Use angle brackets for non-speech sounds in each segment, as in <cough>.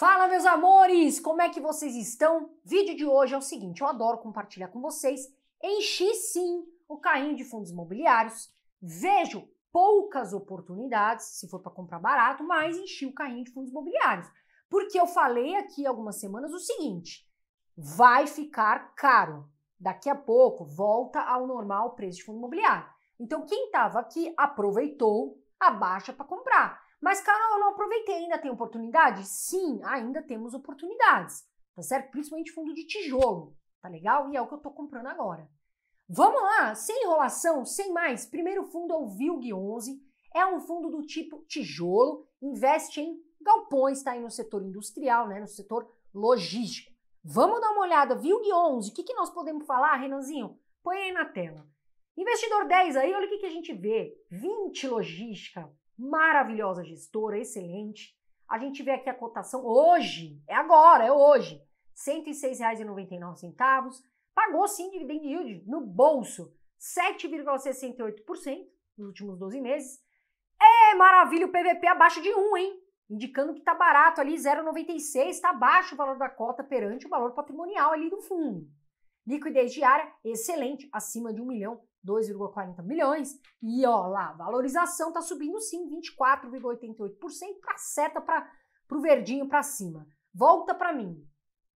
Fala meus amores, como é que vocês estão? Vídeo de hoje é o seguinte, eu adoro compartilhar com vocês. Enchi sim o carrinho de fundos imobiliários. Vejo poucas oportunidades, se for para comprar barato, mas enchi o carrinho de fundos imobiliários. Porque eu falei aqui algumas semanas o seguinte: vai ficar caro. Daqui a pouco volta ao normal preço de fundo imobiliário. Então quem estava aqui aproveitou a baixa para comprar. Mas, Carol, eu não aproveitei, ainda tem oportunidade? Sim, ainda temos oportunidades, tá certo? Principalmente fundo de tijolo, tá legal? E é o que eu tô comprando agora. Vamos lá, sem enrolação, sem mais. Primeiro fundo é o VILG 11, é um fundo do tipo tijolo, investe em galpões, está aí no setor industrial, né, no setor logístico. Vamos dar uma olhada, VILG 11, o que, que nós podemos falar, Renanzinho? Põe aí na tela. Investidor 10 aí, olha o que, que a gente vê. 20 logística, maravilhosa gestora, excelente. A gente vê aqui a cotação hoje, é agora, é hoje, R$ 106,99. Pagou sim dividend yield no bolso, 7,68% nos últimos 12 meses. É maravilha, o PVP abaixo de 1, hein? Indicando que tá barato ali, 0,96, está abaixo o valor da cota perante o valor patrimonial ali do fundo. Liquidez diária, excelente, acima de 1 milhão 2,40 milhões E ó lá, valorização tá subindo sim, 24,88%, para seta para o verdinho para cima. Volta para mim.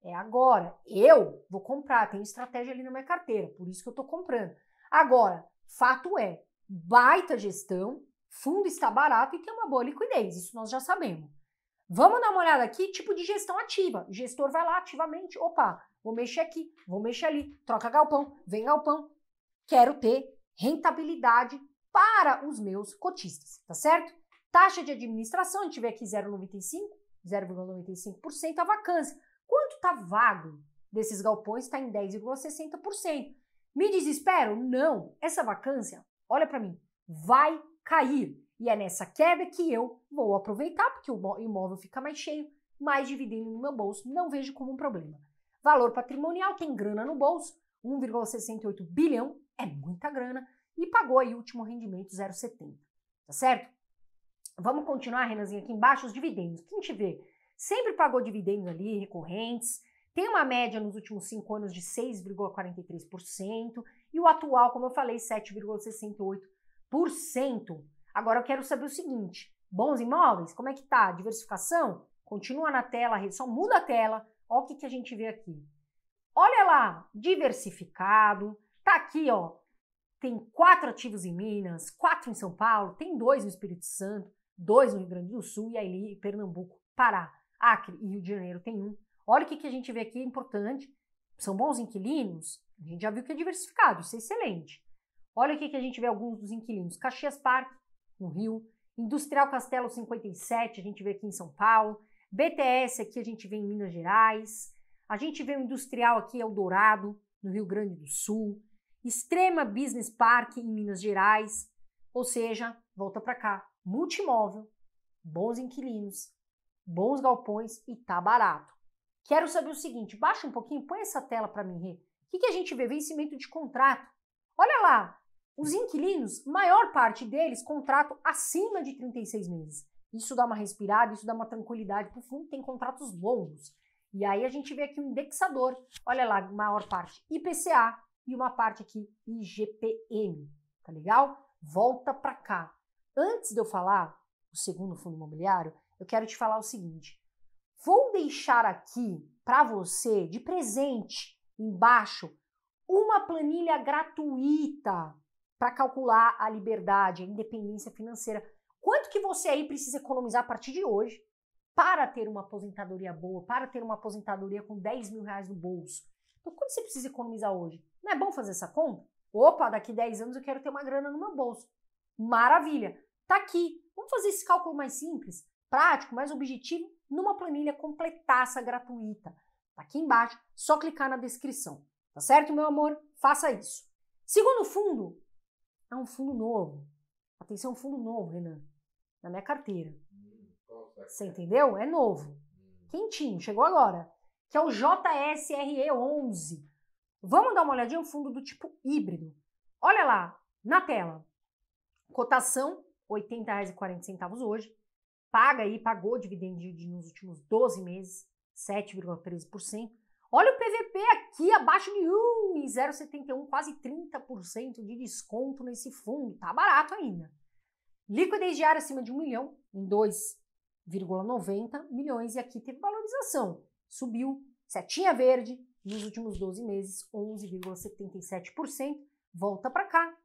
É agora. Eu vou comprar, tenho estratégia ali na minha carteira, por isso que eu tô comprando. Agora, fato é, baita gestão, fundo está barato e tem uma boa liquidez, isso nós já sabemos. Vamos dar uma olhada aqui, tipo de gestão ativa. O gestor vai lá ativamente, opa, vou mexer aqui, vou mexer ali, troca galpão, vem galpão, quero ter rentabilidade para os meus cotistas, tá certo? Taxa de administração, a gente vê aqui 0,95, 0,95% a vacância. Quanto está vago desses galpões? Está em 10,60%. Me desespero? Não. Essa vacância, olha para mim, vai cair. E é nessa queda que eu vou aproveitar, porque o imóvel fica mais cheio, mais dividendo no meu bolso, não vejo como um problema. Valor patrimonial, tem grana no bolso, 1,68 bilhão é muita grana e pagou aí o último rendimento 0,70, tá certo? Vamos continuar, Renanzinha, aqui embaixo os dividendos. O que a gente vê? Sempre pagou dividendos ali recorrentes, tem uma média nos últimos cinco anos de 6,43% e o atual, como eu falei, 7,68%. Agora eu quero saber o seguinte: bons imóveis, como é que tá? Diversificação? Continua na tela, só muda a tela. Olha o que, que a gente vê aqui. Olha lá, diversificado. Tá aqui, ó. Tem quatro ativos em Minas, quatro em São Paulo, tem dois no Espírito Santo, dois no Rio Grande do Sul e aí Pernambuco, Pará, Acre e Rio de Janeiro tem um. Olha o que, que a gente vê aqui é importante. São bons inquilinos. A gente já viu que é diversificado, isso é excelente. Olha o que, que a gente vê alguns dos inquilinos. Caxias Parque, no Rio. Industrial Castelo 57, a gente vê aqui em São Paulo. BTS aqui a gente vê em Minas Gerais. A gente vê o industrial aqui, Eldorado, no Rio Grande do Sul, Extrema Business Park, em Minas Gerais. Ou seja, volta para cá, multimóvel, bons inquilinos, bons galpões e tá barato. Quero saber o seguinte, baixa um pouquinho, põe essa tela para mim, O que, que a gente vê? Vencimento de contrato. Olha lá, os inquilinos, maior parte deles, contrato acima de 36 meses. Isso dá uma respirada, isso dá uma tranquilidade por fundo, tem contratos longos. E aí a gente vê aqui um indexador, olha lá, maior parte IPCA e uma parte aqui IGPM, tá legal? Volta para cá. Antes de eu falar o segundo fundo imobiliário, eu quero te falar o seguinte. Vou deixar aqui para você de presente embaixo uma planilha gratuita para calcular a liberdade, a independência financeira. Quanto que você aí precisa economizar a partir de hoje para ter uma aposentadoria boa, para ter uma aposentadoria com 10 mil reais no bolso. Então, quando você precisa economizar hoje? Não é bom fazer essa conta? Opa, daqui 10 anos eu quero ter uma grana no meu bolso. Maravilha! Tá aqui. Vamos fazer esse cálculo mais simples, prático, mais objetivo, numa planilha completaça gratuita. Tá aqui embaixo, só clicar na descrição. Tá certo, meu amor? Faça isso. Segundo fundo, é um fundo novo. Atenção, é fundo novo, Renan, na minha carteira. Você entendeu? É novo. Hum. Quentinho, chegou agora. Que é o JSRE11. Vamos dar uma olhadinha no é fundo do tipo híbrido. Olha lá, na tela. Cotação, R$ 80,40 hoje. Paga aí, pagou dividendo nos últimos 12 meses, 7,13%. Olha o PVP aqui, abaixo de 1, em quase 30% de desconto nesse fundo. Tá barato ainda. Liquidez diária acima de 1 milhão, em 2 1,90 milhões e aqui teve valorização, subiu, setinha verde, nos últimos 12 meses 11,77%, volta para cá.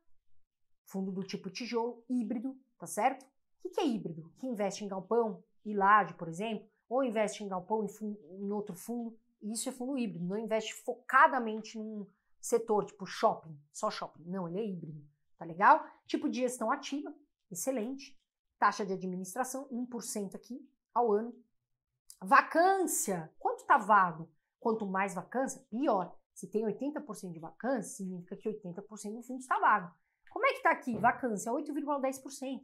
Fundo do tipo tijolo, híbrido, tá certo? O que é híbrido? Que investe em galpão e laje, por exemplo, ou investe em galpão em outro fundo, isso é fundo híbrido, não investe focadamente num setor, tipo shopping, só shopping. Não, ele é híbrido, tá legal? Tipo de gestão ativa, excelente. Taxa de administração, 1% aqui ao ano. Vacância, quanto está vago? Quanto mais vacância, pior. Se tem 80% de vacância, significa que 80% do fundo está vago. Como é que está aqui? Vacância, 8,10%.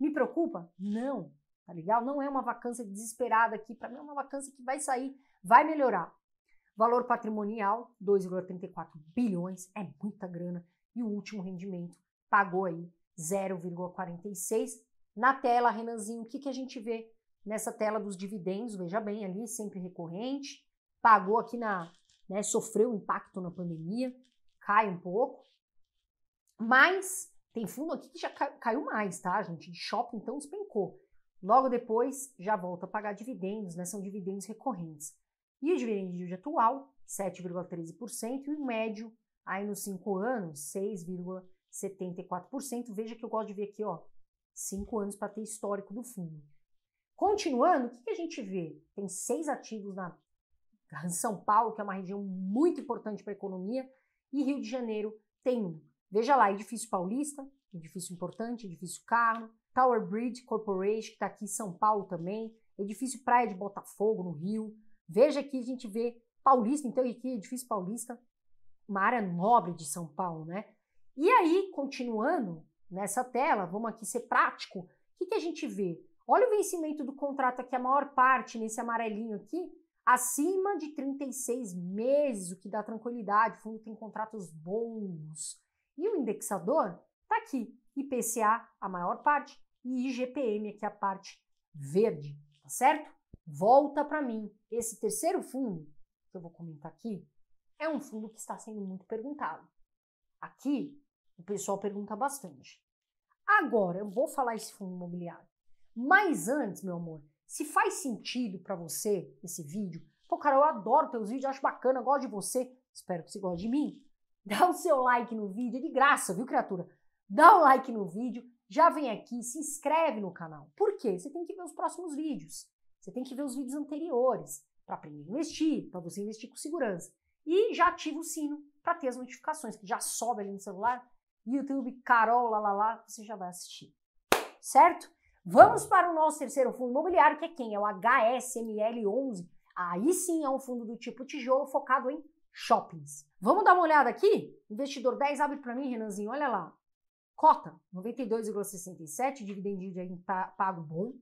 Me preocupa? Não, tá legal? Não é uma vacância desesperada aqui, para mim é uma vacância que vai sair, vai melhorar. Valor patrimonial, 2,34 bilhões, é muita grana. E o último rendimento pagou aí 0,46, na tela, Renanzinho, o que, que a gente vê nessa tela dos dividendos? Veja bem ali, sempre recorrente. Pagou aqui na. Né, sofreu impacto na pandemia, cai um pouco. Mas tem fundo aqui que já caiu mais, tá, gente? De shopping, então despencou. Logo depois, já volta a pagar dividendos, né? São dividendos recorrentes. E o dividendo de atual, 7,13%, e o médio, aí nos cinco anos, 6,74%. Veja que eu gosto de ver aqui, ó, cinco anos para ter histórico do fundo. Continuando, o que, que a gente vê? Tem seis ativos na São Paulo, que é uma região muito importante para a economia, e Rio de Janeiro tem um. Veja lá, edifício paulista, edifício importante, edifício Carmo, Tower Bridge Corporation, que está aqui em São Paulo também, edifício Praia de Botafogo, no Rio. Veja aqui, a gente vê paulista, então aqui edifício paulista, uma área nobre de São Paulo, né? E aí, continuando, nessa tela, vamos aqui ser prático, o que, que a gente vê? Olha o vencimento do contrato aqui, a maior parte nesse amarelinho aqui, acima de 36 meses, o que dá tranquilidade, o fundo tem contratos bons. E o indexador está aqui, IPCA a maior parte e IGPM aqui a parte verde, tá certo? Volta para mim. Esse terceiro fundo que eu vou comentar aqui é um fundo que está sendo muito perguntado. Aqui o pessoal pergunta bastante. Agora, eu vou falar esse fundo imobiliário. Mas antes, meu amor, se faz sentido para você esse vídeo, pô, cara, eu adoro teus vídeos, acho bacana, gosto de você, espero que você goste de mim. <laughs> Dá o seu like no vídeo, é de graça, viu, criatura? Dá o like no vídeo, já vem aqui, se inscreve no canal. Por quê? Você tem que ver os próximos vídeos. Você tem que ver os vídeos anteriores para aprender a investir, para você investir com segurança. E já ativa o sino para ter as notificações, que já sobe ali no celular YouTube Carol lá, você já vai assistir. Certo? Vamos para o nosso terceiro fundo imobiliário, que é quem? É o HSML11. Aí sim é um fundo do tipo tijolo focado em shoppings. Vamos dar uma olhada aqui? Investidor 10, abre para mim, Renanzinho, olha lá. Cota, 92,67, dividendo de pago bom,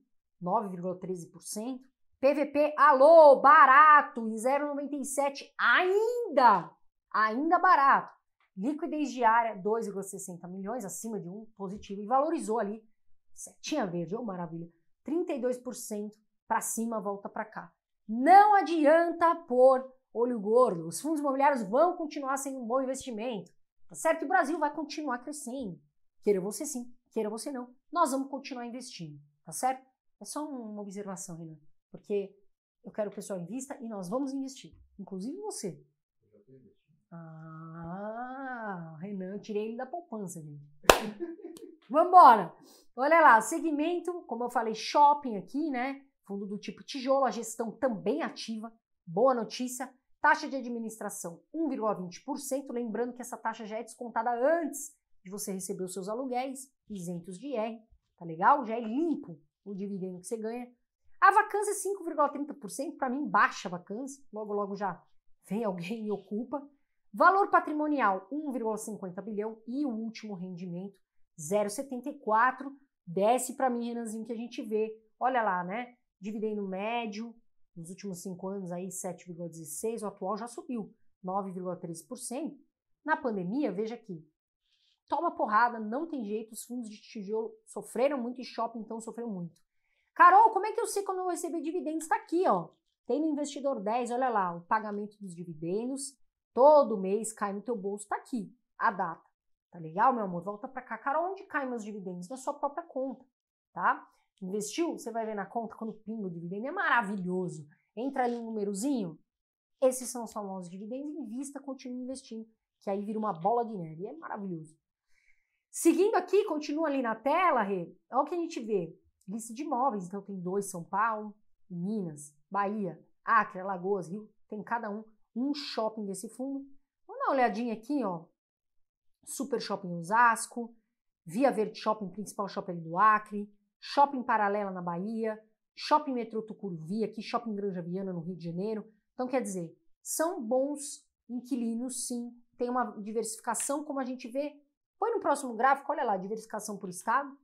9,13%. PVP, alô, barato, em 0,97, ainda, ainda barato. Liquidez diária, 2,60 milhões, acima de um positivo, e valorizou ali, setinha verde, ô oh, maravilha, 32% para cima, volta para cá. Não adianta pôr olho gordo, os fundos imobiliários vão continuar sendo um bom investimento, tá certo? E o Brasil vai continuar crescendo, queira você sim, queira você não, nós vamos continuar investindo, tá certo? É só uma observação, Renan, porque eu quero que o pessoal invista e nós vamos investir, inclusive você. Eu já tenho investido. Ah, eu tirei ele da poupança, gente. <laughs> Vambora! Olha lá, segmento, como eu falei, shopping aqui, né? Fundo do tipo tijolo, a gestão também ativa. Boa notícia. Taxa de administração 1,20%. Lembrando que essa taxa já é descontada antes de você receber os seus aluguéis, isentos de R Tá legal? Já é limpo o dividendo que você ganha. A vacância é 5,30%. Para mim, baixa a vacância. Logo, logo já vem alguém e ocupa. Valor patrimonial 1,50 bilhão e o último rendimento 0,74. Desce para mim, Renanzinho, que a gente vê. Olha lá, né? Dividendo médio nos últimos cinco anos aí 7,16, o atual já subiu 9,3%. Na pandemia, veja aqui, toma porrada, não tem jeito, os fundos de tijolo sofreram muito e shopping então sofreu muito. Carol, como é que eu sei quando eu vou receber dividendos? Está aqui, ó. Tem no investidor 10, olha lá, o pagamento dos dividendos Todo mês cai no teu bolso, tá aqui a data. Tá legal, meu amor? Volta para cá. Cara, onde caem meus dividendos? Na sua própria conta, tá? Investiu? Você vai ver na conta quando pinga o dividendo. É maravilhoso. Entra ali um númerozinho. Esses são os famosos dividendos. Invista, continue investindo, que aí vira uma bola de neve. É maravilhoso. Seguindo aqui, continua ali na tela, Rê. Olha o que a gente vê. Lista de imóveis. Então tem dois, São Paulo, Minas, Bahia, Acre, Lagoas Rio. Tem cada um um shopping desse fundo. Vamos dar uma olhadinha aqui, ó. Super Shopping Osasco, Via Verde Shopping, principal shopping do Acre, Shopping Paralela na Bahia, Shopping Metrô Tucuruvi, aqui Shopping Granja Viana no Rio de Janeiro. Então, quer dizer, são bons inquilinos, sim. Tem uma diversificação, como a gente vê. Põe no próximo gráfico, olha lá, diversificação por estado,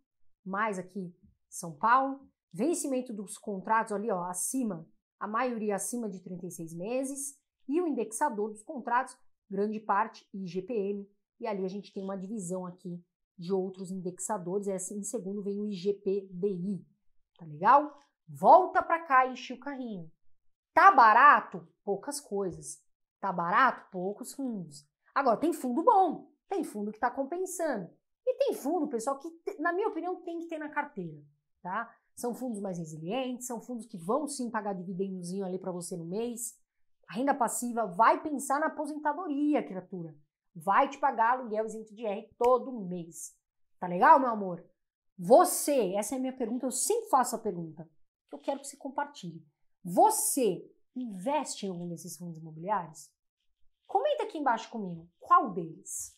mais aqui São Paulo. Vencimento dos contratos ali, ó, acima, a maioria acima de 36 meses e o indexador dos contratos, grande parte IGPM, e ali a gente tem uma divisão aqui de outros indexadores, assim, em segundo vem o IGPDI, tá legal? Volta para cá e enche o carrinho. Tá barato? Poucas coisas. Tá barato? Poucos fundos. Agora, tem fundo bom, tem fundo que está compensando. E tem fundo, pessoal, que, na minha opinião, tem que ter na carteira, tá? São fundos mais resilientes, são fundos que vão sim pagar dividendozinho ali para você no mês, a renda passiva vai pensar na aposentadoria, criatura. Vai te pagar aluguel isento de R todo mês. Tá legal, meu amor? Você, essa é a minha pergunta, eu sempre faço a pergunta, que eu quero que você compartilhe. Você investe em algum desses fundos imobiliários? Comenta aqui embaixo comigo, qual deles?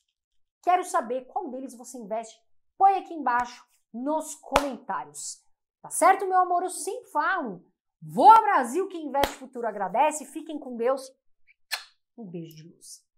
Quero saber qual deles você investe. Põe aqui embaixo nos comentários. Tá certo, meu amor? Eu sempre falo. Voa Brasil, quem investe futuro agradece. Fiquem com Deus. Um beijo de luz.